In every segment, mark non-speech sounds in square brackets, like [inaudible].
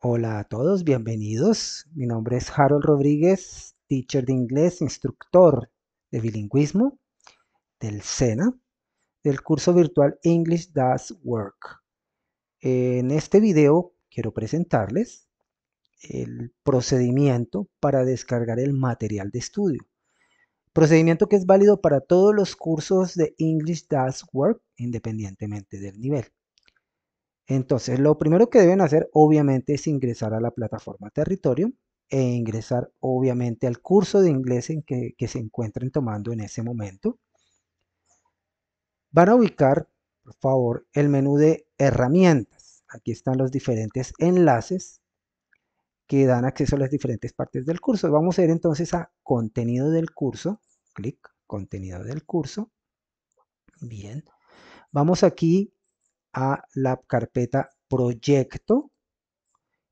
Hola a todos, bienvenidos. Mi nombre es Harold Rodríguez, teacher de inglés, instructor de bilingüismo del SENA, del curso virtual English Does Work. En este video quiero presentarles el procedimiento para descargar el material de estudio. Procedimiento que es válido para todos los cursos de English Does Work, independientemente del nivel. Entonces, lo primero que deben hacer obviamente es ingresar a la plataforma territorio e ingresar obviamente al curso de inglés en que, que se encuentren tomando en ese momento. Van a ubicar, por favor, el menú de herramientas. Aquí están los diferentes enlaces que dan acceso a las diferentes partes del curso. Vamos a ir entonces a contenido del curso. Clic, contenido del curso. Bien. Vamos aquí la carpeta proyecto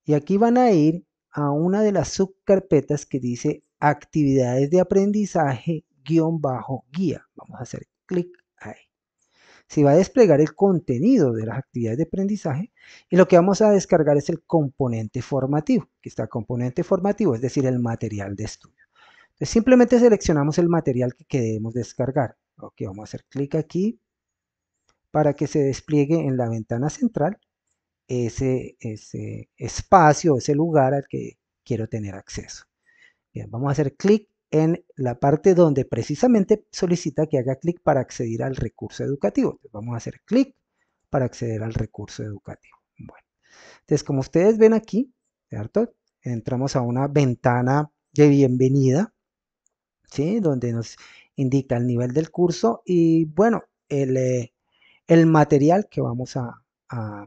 y aquí van a ir a una de las subcarpetas que dice actividades de aprendizaje guión bajo guía. Vamos a hacer clic ahí. Se va a desplegar el contenido de las actividades de aprendizaje y lo que vamos a descargar es el componente formativo, que está componente formativo, es decir, el material de estudio. Entonces simplemente seleccionamos el material que queremos descargar. que vamos a hacer clic aquí para que se despliegue en la ventana central ese, ese espacio, ese lugar al que quiero tener acceso. Bien, vamos a hacer clic en la parte donde precisamente solicita que haga clic para acceder al recurso educativo. vamos a hacer clic para acceder al recurso educativo. Bueno, entonces como ustedes ven aquí, ¿cierto? entramos a una ventana de bienvenida, ¿sí? donde nos indica el nivel del curso y bueno, el, eh, el material que vamos a, a,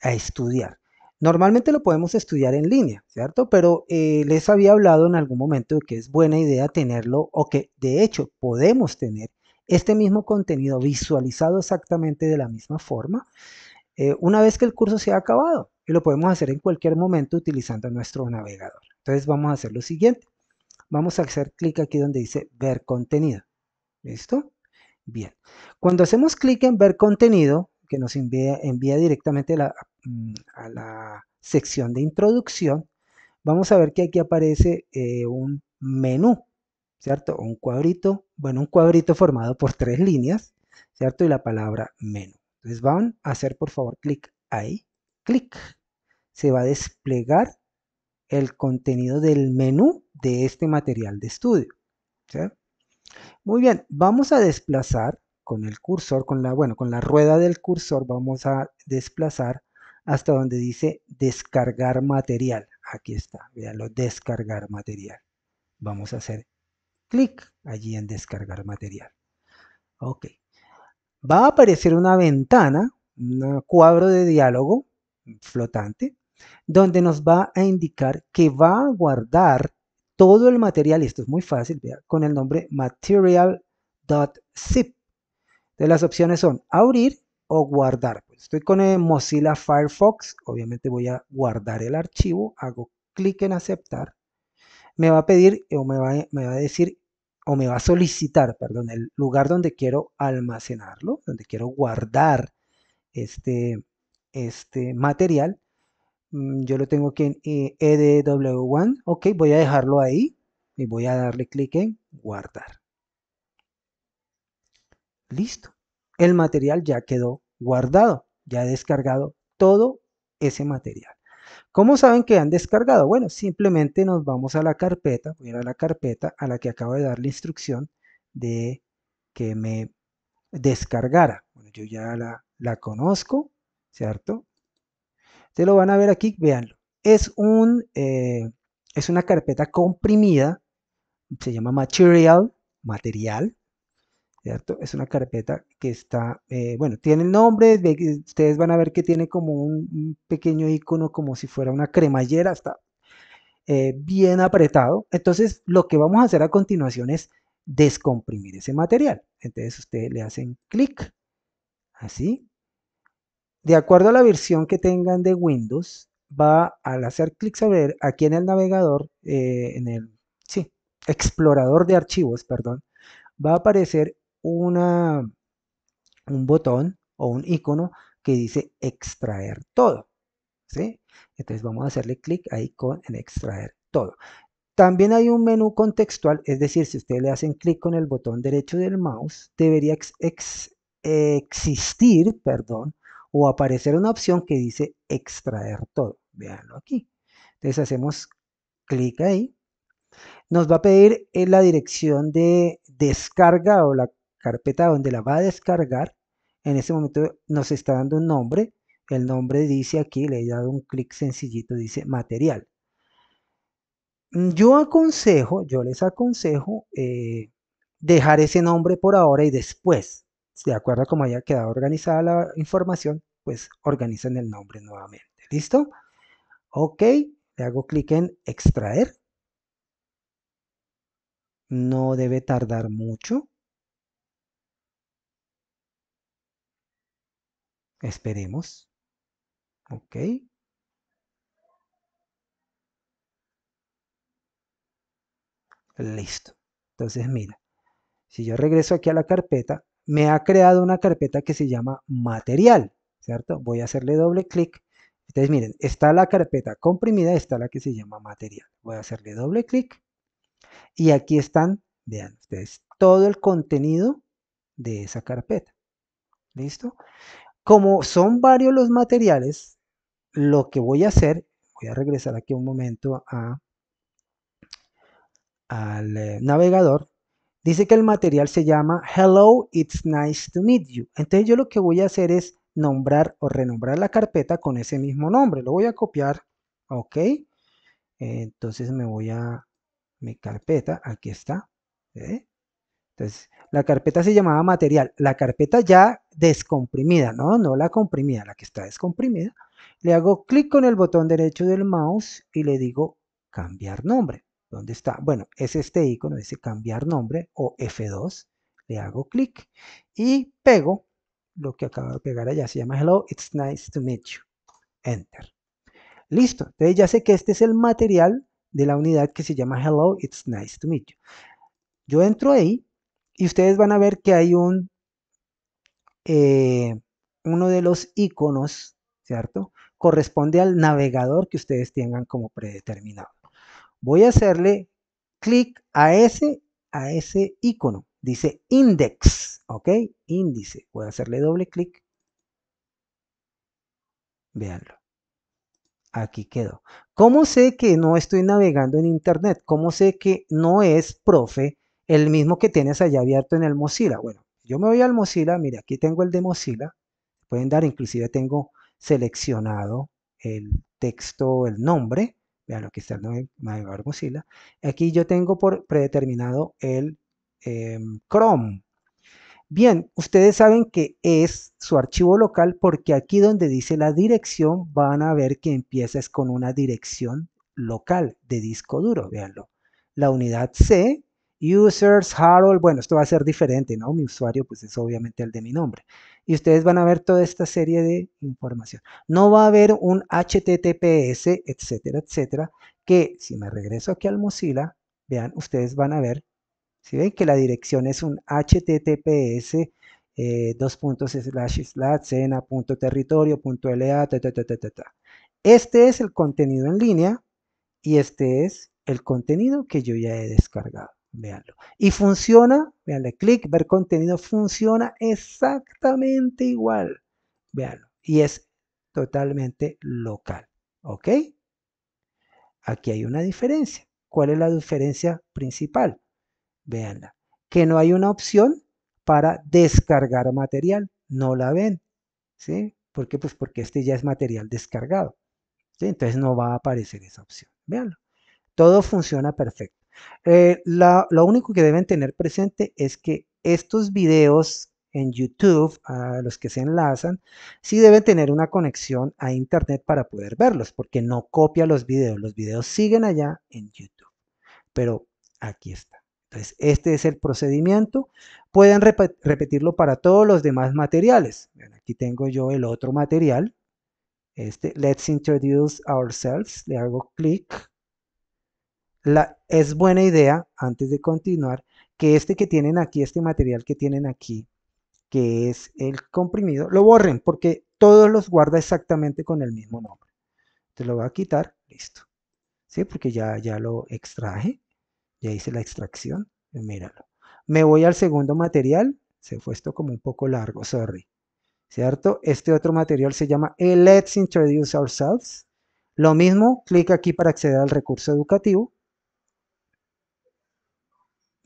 estudiar. Normalmente lo podemos estudiar en línea, ¿cierto? Pero eh, les había hablado en algún momento de que es buena idea tenerlo o que de hecho podemos tener este mismo contenido visualizado exactamente de la misma forma eh, una vez que el curso se ha acabado y lo podemos hacer en cualquier momento utilizando nuestro navegador. Entonces vamos a hacer lo siguiente. Vamos a hacer clic aquí donde dice ver contenido. ¿Listo? Bien, cuando hacemos clic en ver contenido, que nos envía, envía directamente a la mm, sección de introducción, vamos a ver que aquí aparece eh, un menú, ¿cierto? Un cuadrito, bueno, un cuadrito formado por tres líneas, ¿cierto? Y la palabra menú. Entonces van a hacer por favor clic ahí, clic. Se va a desplegar el contenido del menú de este material de estudio. ¿cierto? Muy bien, vamos a desplazar con el cursor, con la, bueno, con la rueda del cursor vamos a desplazar hasta donde dice descargar material. Aquí está, veanlo, descargar material. Vamos a hacer clic allí en descargar material. Ok. Va a aparecer una ventana, un cuadro de diálogo flotante, donde nos va a indicar que va a guardar todo el material, y esto es muy fácil, con el nombre material.zip. De las opciones son abrir o guardar. Pues, estoy con Mozilla Firefox, obviamente voy a guardar el archivo, hago clic en aceptar. Me va a pedir o me va, a decir o me va a solicitar, perdón, el lugar donde quiero almacenarlo, donde quiero guardar este, este material Mm, yo lo tengo aquí en EDW1. Eh, e ok, voy a dejarlo ahí y voy a darle clic en guardar. Listo. El material ya quedó guardado. Ya he descargado todo ese material. ¿Cómo saben que han descargado? Bueno, simplemente nos vamos a la carpeta, voy a ir a la carpeta a la que acabo de dar la instrucción de que me descargara. Bueno, yo ya la, la conozco, ¿cierto? Ustedes lo van a ver aquí, véanlo. Es, un, eh, es una carpeta comprimida, se llama material, material, ¿cierto? Es una carpeta que está, eh, bueno, tiene el nombre, ustedes van a ver que tiene como un, pequeño icono como si fuera una cremallera, está eh, bien apretado. Entonces, lo que vamos a hacer a continuación es descomprimir ese material. Entonces, ustedes le hacen clic, así, de acuerdo a la versión que tengan de Windows, va al hacer clic sobre aquí en el navegador, eh, en el explorador de archivos, perdón, va a aparecer un botón o un icono que dice extraer todo. ¿sí? Entonces vamos a hacerle clic ahí con en extraer todo. También hay un menú contextual, es decir, si ustedes le hacen clic con el botón derecho del mouse, debería existir, perdón, o aparecer una opción que dice extraer todo. Veanlo aquí. Entonces hacemos clic ahí. Nos va a pedir en eh, la dirección de descarga o la carpeta donde la va a descargar. En este momento nos está dando un nombre. El nombre dice aquí, le he dado un clic sencillito, dice material. Mm, yo aconsejo, yo les aconsejo eh, dejar ese nombre por ahora y después de acuerdo a cómo haya quedado organizada la información, pues organizan el nombre nuevamente. ¿Listo? Ok, le hago clic en extraer. No debe tardar mucho. Esperemos. Ok. Listo. Entonces, mira, si yo regreso aquí a la carpeta, me ha creado una carpeta que se llama material, ¿cierto? Voy a hacerle doble clic. Entonces, miren, está la carpeta comprimida, está la que se llama material. Voy a hacerle doble clic. Y aquí están, vean ustedes, todo el contenido de esa carpeta. ¿Listo? Como son varios los materiales, lo que voy a hacer, voy a regresar aquí un momento a, al eh, navegador Dice que el material se llama Hello, it's nice to meet you. Entonces yo lo que voy a hacer es nombrar o renombrar la carpeta con ese mismo nombre. Lo voy a copiar, ok. Entonces me voy a mi carpeta, aquí está. Entonces, la carpeta se llamaba material. La carpeta ya descomprimida, no, no la comprimida, la que está descomprimida. Le hago clic con el botón derecho del mouse y le digo cambiar nombre. ¿Dónde está? Bueno, es este icono, dice cambiar nombre o F2. Le hago clic y pego lo que acabo de pegar allá. Se llama Hello, it's nice to meet you. Enter. Listo. Entonces ya sé que este es el material de la unidad que se llama Hello, it's nice to meet you. Yo entro ahí y ustedes van a ver que hay un eh, uno de los iconos, ¿cierto? Corresponde al navegador que ustedes tengan como predeterminado voy a hacerle clic a ese, a ese icono. Dice index, ¿ok? Índice. Voy a hacerle doble clic. Veanlo. Aquí quedó. ¿Cómo sé que no estoy navegando en Internet? ¿Cómo sé que no es, profe, el mismo que tienes allá abierto en el Mozilla? Bueno, yo me voy al Mozilla. Mira, aquí tengo el de Mozilla. Pueden dar, inclusive tengo seleccionado el texto, el nombre vean lo que está el navegador Mozilla. Aquí yo tengo por predeterminado el em, Chrome. Bien, ustedes saben que es su archivo local porque aquí donde dice la dirección van a ver que empieza es con una dirección local de disco duro, véanlo. La unidad C users, Harold, bueno, esto va a ser diferente, ¿no? Mi usuario pues es obviamente el de mi nombre. Y ustedes van a ver toda esta serie de información. No va a haber un HTTPS, etcétera, etcétera, que si me regreso aquí al Mozilla, vean, ustedes van a ver, si ven que la dirección es un HTTPS, eh, dos puntos slash slash cena punto territorio punto LA, Este es el contenido en línea y este es el contenido que yo ya he descargado. Veanlo. Y funciona, veanle clic, ver contenido, funciona exactamente igual. Veanlo. Y es totalmente local. ¿Ok? Aquí hay una diferencia. ¿Cuál es la diferencia principal? Veanla. Que no hay una opción para descargar material. No la ven. ¿Sí? ¿Por qué? Pues porque este ya es material descargado. Entonces no va a aparecer esa opción. Veanlo. Todo funciona perfecto. Eh, lo único que deben tener presente es que estos videos en YouTube, a los que se enlazan, sí deben tener una conexión a Internet para poder verlos, porque no copia los videos. Los videos siguen allá en YouTube, pero aquí está. Entonces, este es el procedimiento. Pueden repetirlo para todos los demás materiales. aquí tengo yo el otro material. Este, Let's Introduce Ourselves. Le hago clic es buena idea, antes de continuar, que este que tienen aquí, este material que tienen aquí, que es el comprimido, lo borren porque todos los guarda exactamente con el mismo nombre. te lo voy a quitar, listo. ¿Sí? Porque ya, ya lo extraje, ya hice la extracción, míralo. Me voy al segundo material, se fue esto como un poco largo, sorry. ¿Cierto? Este otro material se llama Let's Introduce Ourselves. Lo mismo, clic aquí para acceder al recurso educativo.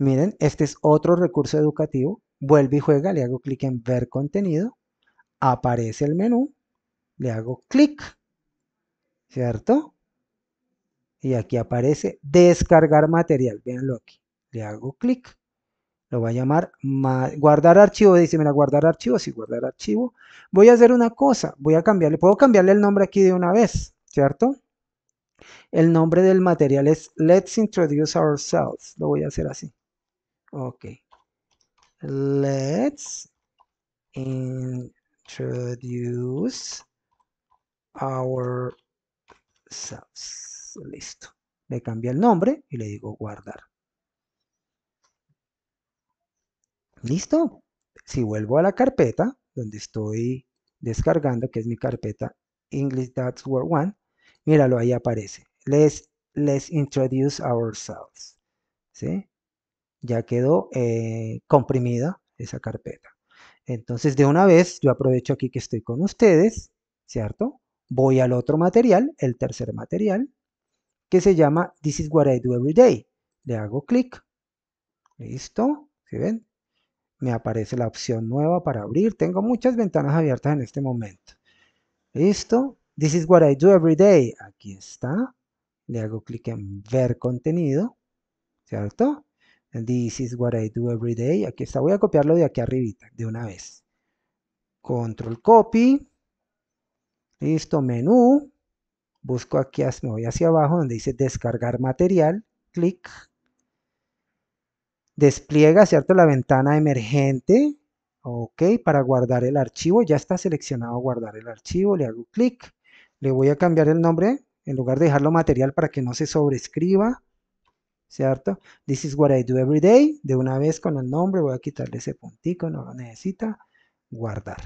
Miren, este es otro recurso educativo. Vuelve y juega, le hago clic en ver contenido, aparece el menú, le hago clic, ¿cierto? Y aquí aparece descargar material, véanlo aquí. Le hago clic, lo va a llamar guardar archivo, dice, mira, guardar archivo, sí, guardar archivo. Voy a hacer una cosa, voy a cambiarle, puedo cambiarle el nombre aquí de una vez, ¿cierto? El nombre del material es Let's Introduce Ourselves, lo voy a hacer así ok, Let's introduce ourselves. Listo. Le cambio el nombre y le digo guardar. Listo. Si vuelvo a la carpeta donde estoy descargando, que es mi carpeta English That's One, míralo, ahí aparece. Let's, let's introduce ourselves. ¿Sí? ya quedó eh, comprimida esa carpeta. Entonces, de una vez, yo aprovecho aquí que estoy con ustedes, ¿cierto? Voy al otro material, el tercer material, que se llama This is what I do every day. Le hago clic. Listo. se ven? Me aparece la opción nueva para abrir. Tengo muchas ventanas abiertas en este momento. Listo. This is what I do every day. Aquí está. Le hago clic en ver contenido. ¿Cierto? This is what I do every day. Aquí está, voy a copiarlo de aquí arribita, de una vez. Control copy. Listo, menú. Busco aquí, me voy hacia abajo donde dice descargar material. Clic. Despliega, ¿cierto? La ventana emergente. Ok, para guardar el archivo. Ya está seleccionado guardar el archivo. Le hago clic. Le voy a cambiar el nombre. En lugar de dejarlo material para que no se sobrescriba ¿cierto? This is what I do every day. De una vez con el nombre voy a quitarle ese puntico, no lo necesita. Guardar.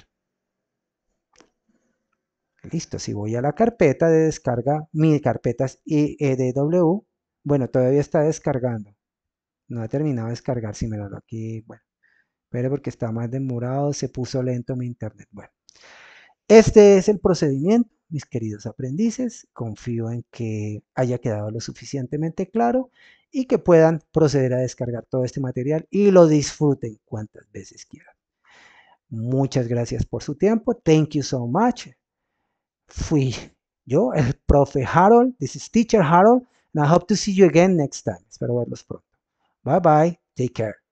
Listo, si voy a la carpeta de descarga, mi carpeta es IEDW, e bueno, todavía está descargando. No ha terminado de descargar, si me lo hago aquí, bueno. Pero porque está más demorado, se puso lento mi internet. Bueno, este es el procedimiento mis queridos aprendices. Confío en que haya quedado lo suficientemente claro y que puedan proceder a descargar todo este material y lo disfruten cuantas veces quieran. Muchas gracias por su tiempo. Thank you so much. Fui yo, [laughs] el profe Harold. This is teacher Harold. And I hope to see you again next time. Espero verlos pronto. Bye bye. Take care.